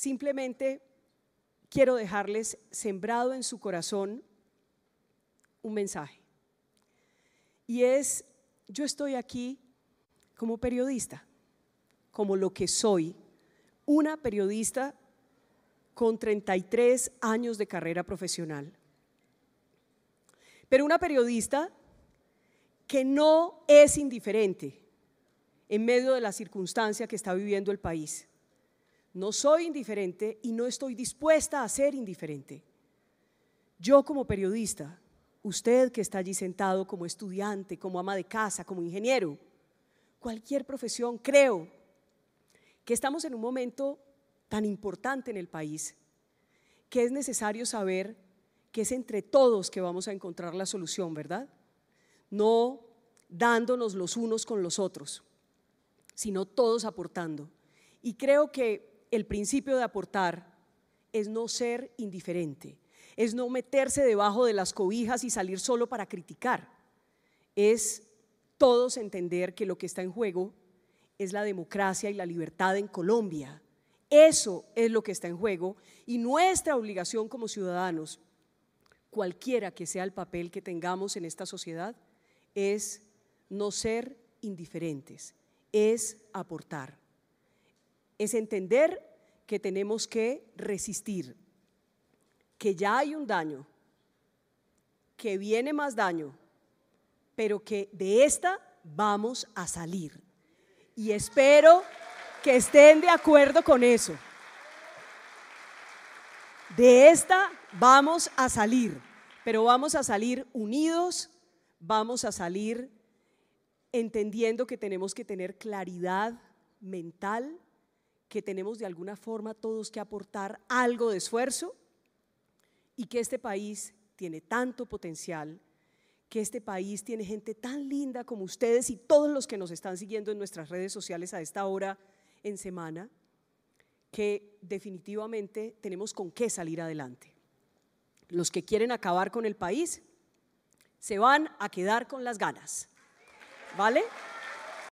Simplemente quiero dejarles sembrado en su corazón un mensaje. Y es, yo estoy aquí como periodista, como lo que soy, una periodista con 33 años de carrera profesional. Pero una periodista que no es indiferente en medio de la circunstancia que está viviendo el país. No soy indiferente y no estoy dispuesta a ser indiferente. Yo como periodista, usted que está allí sentado como estudiante, como ama de casa, como ingeniero, cualquier profesión, creo que estamos en un momento tan importante en el país que es necesario saber que es entre todos que vamos a encontrar la solución, ¿verdad? No dándonos los unos con los otros, sino todos aportando. Y creo que el principio de aportar es no ser indiferente, es no meterse debajo de las cobijas y salir solo para criticar, es todos entender que lo que está en juego es la democracia y la libertad en Colombia. Eso es lo que está en juego y nuestra obligación como ciudadanos, cualquiera que sea el papel que tengamos en esta sociedad, es no ser indiferentes, es aportar es entender que tenemos que resistir, que ya hay un daño, que viene más daño, pero que de esta vamos a salir. Y espero que estén de acuerdo con eso. De esta vamos a salir, pero vamos a salir unidos, vamos a salir entendiendo que tenemos que tener claridad mental, que tenemos de alguna forma todos que aportar algo de esfuerzo y que este país tiene tanto potencial, que este país tiene gente tan linda como ustedes y todos los que nos están siguiendo en nuestras redes sociales a esta hora en semana, que definitivamente tenemos con qué salir adelante. Los que quieren acabar con el país se van a quedar con las ganas. ¿Vale?